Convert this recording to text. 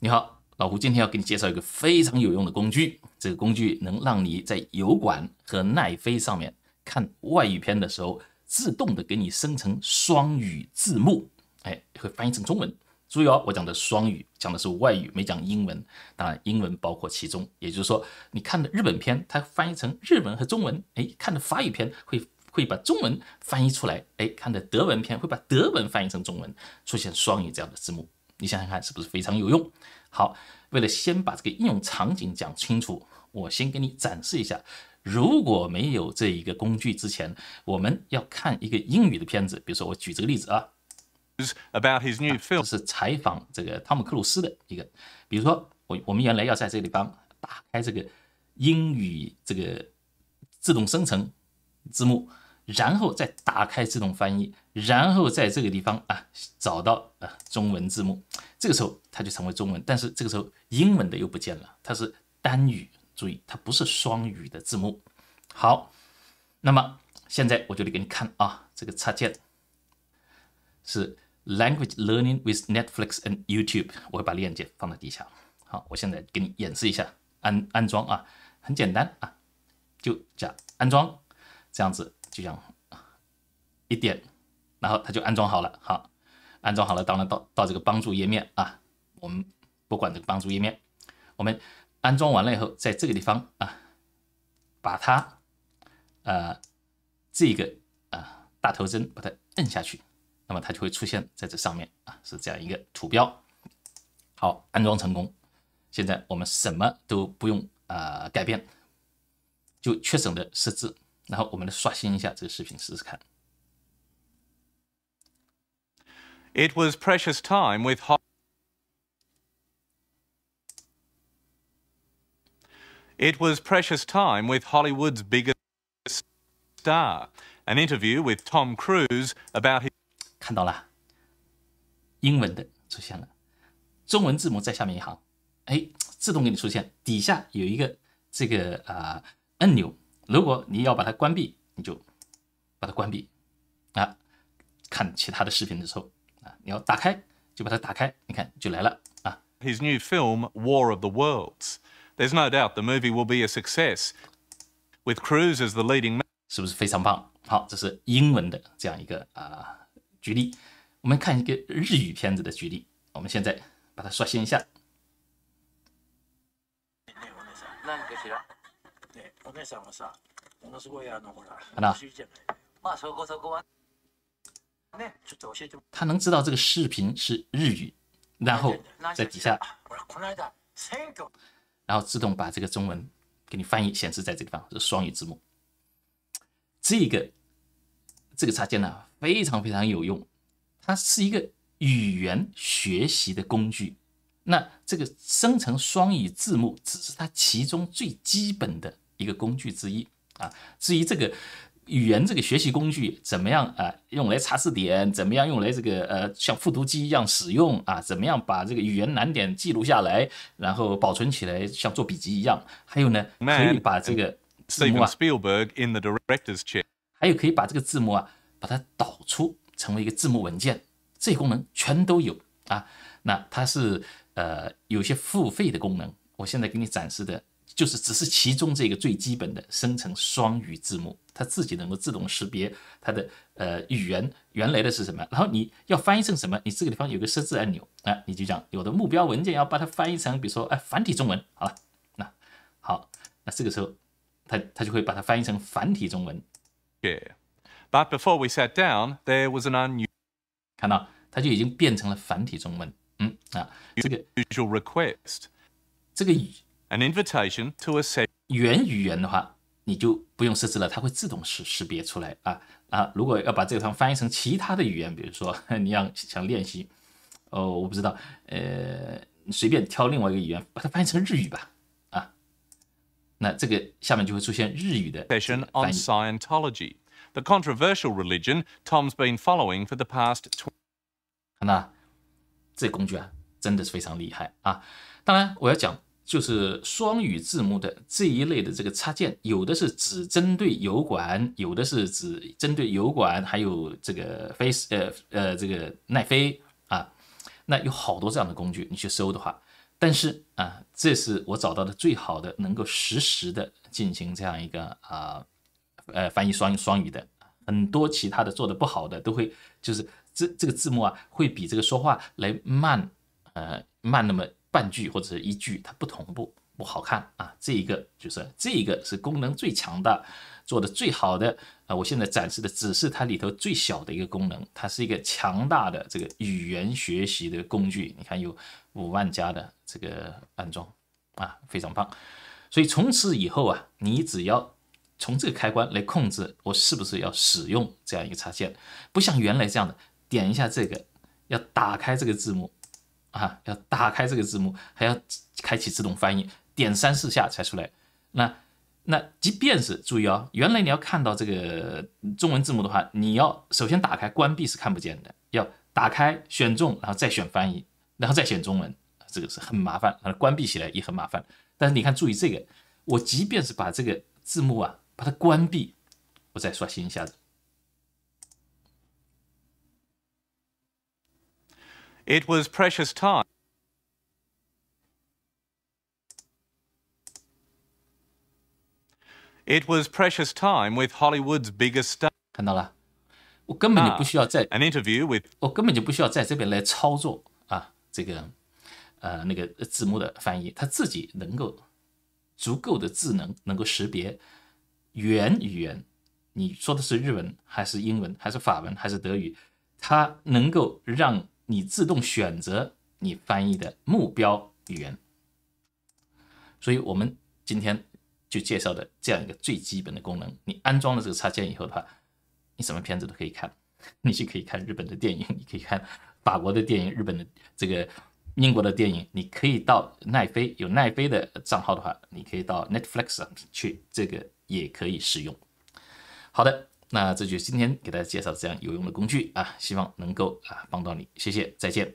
你好，老胡，今天要给你介绍一个非常有用的工具。这个工具能让你在油管和奈飞上面看外语片的时候，自动的给你生成双语字幕，哎，会翻译成中文。注意哦，我讲的双语讲的是外语，没讲英文。当然，英文包括其中。也就是说，你看的日本片，它翻译成日文和中文；哎，看的法语片会会把中文翻译出来；哎，看的德文片会把德文翻译成中文，出现双语这样的字幕。你想想看，是不是非常有用？好，为了先把这个应用场景讲清楚，我先给你展示一下。如果没有这一个工具之前，我们要看一个英语的片子，比如说我举这个例子啊，是采访这个汤姆·克鲁斯的一个。比如说，我我们原来要在这里方打开这个英语这个自动生成字幕。然后再打开自动翻译，然后在这个地方啊，找到啊中文字幕，这个时候它就成为中文，但是这个时候英文的又不见了，它是单语，注意它不是双语的字幕。好，那么现在我就得给你看啊，这个插件是 Language Learning with Netflix and YouTube，我会把链接放在底下。好，我现在给你演示一下安安装啊，很简单啊，就讲安装这样子。就这样一点，然后它就安装好了。好，安装好了，到了到到这个帮助页面啊，我们不管这个帮助页面。我们安装完了以后，在这个地方啊，把它呃这个啊大头针把它摁下去，那么它就会出现在这上面啊，是这样一个图标。好，安装成功。现在我们什么都不用啊改变，就缺省的设置。然后我们来刷新一下这个视频，试试看。It was precious time with hot. it was precious time with Hollywood's biggest star, an interview with Tom Cruise about. 看到了，英文的出现了，中文字母在下面一行，哎，自动给你出现，底下有一个这个啊按钮。如果你要把它关闭，你就把它关闭啊。看其他的视频的时候啊，你要打开就把它打开，你看就来了啊。His new film War of the Worlds. There's no doubt the movie will be a success with Cruz as the leading. man. 是不是非常棒？好，这是英文的这样一个啊举例。我们看一个日语片子的举例。我们现在把它刷新一下。他能知道这个视频是日语，然后在底下，然后自动把这个中文给你翻译显示在这个地方，是双语字幕。这个这个插件呢，非常非常有用，它是一个语言学习的工具。那这个生成双语字幕只是它其中最基本的。一个工具之一啊。至于这个语言这个学习工具怎么样啊？用来查字典，怎么样用来这个呃像复读机一样使用啊？怎么样把这个语言难点记录下来，然后保存起来像做笔记一样？还有呢，可以把这个字幕啊，还有可以把这个字幕啊，把它导出成为一个字幕文件，这些功能全都有啊。那它是呃有些付费的功能，我现在给你展示的。就是只是其中这个最基本的生成双语字幕，它自己能够自动识别它的呃语言原来的是什么，然后你要翻译成什么，你这个地方有个设置按钮，哎，你就讲有的目标文件要把它翻译成，比如说哎繁体中文，好了，那好，那这个时候它它就会把它翻译成繁体中文。Yeah，but before we sat down, there was an unusual 看到它就已经变成了繁体中文，嗯啊，这个 usual request，这个语。an invitation to a set 原语言的话，你就不用设置了，它会自动识识别出来啊啊！如果要把这个地方翻译成其他的语言，比如说 你要想练习，哦，我不知道，呃，随便挑另外一个语言，把它翻译成日语吧啊。那这个下面就会出现日语的 session on Scientology, the controversial religion Tom's been following for the past 20。那这工具啊，真的是非常厉害啊！当然，我要讲就是双语字幕的这一类的这个插件，有的是只针对油管，有的是只针对油管，还有这个 Face 呃呃这个奈飞啊，那有好多这样的工具你去搜的话，但是啊，这是我找到的最好的能够实时的进行这样一个啊呃翻译双双语的，很多其他的做的不好的都会就是这这个字幕啊会比这个说话来慢呃慢那么。半句或者是一句，它不同步，不好看啊！这一个就是这一个，是功能最强大，做的最好的啊！我现在展示的只是它里头最小的一个功能，它是一个强大的这个语言学习的工具。你看有五万加的这个安装啊，非常棒。所以从此以后啊，你只要从这个开关来控制我是不是要使用这样一个插件，不像原来这样的点一下这个要打开这个字幕。啊，要打开这个字幕，还要开启自动翻译，点三四下才出来。那那即便是注意哦，原来你要看到这个中文字幕的话，你要首先打开，关闭是看不见的，要打开选中，然后再选翻译，然后再选中文，这个是很麻烦，关闭起来也很麻烦。但是你看，注意这个，我即便是把这个字幕啊把它关闭，我再刷新一下子。It was precious time. It was precious time with Hollywood's biggest stars. 看到了，我根本就不需要在。An interview with. 我根本就不需要在这边来操作啊，这个，呃，那个字幕的翻译，它自己能够足够的智能，能够识别原语言。你说的是日文还是英文还是法文还是德语？它能够让你自动选择你翻译的目标语言，所以我们今天就介绍的这样一个最基本的功能。你安装了这个插件以后的话，你什么片子都可以看，你就可以看日本的电影，你可以看法国的电影，日本的这个英国的电影，你可以到奈飞有奈飞的账号的话，你可以到 Netflix 上去，这个也可以使用。好的。那这就是今天给大家介绍这样有用的工具啊，希望能够啊帮到你，谢谢，再见。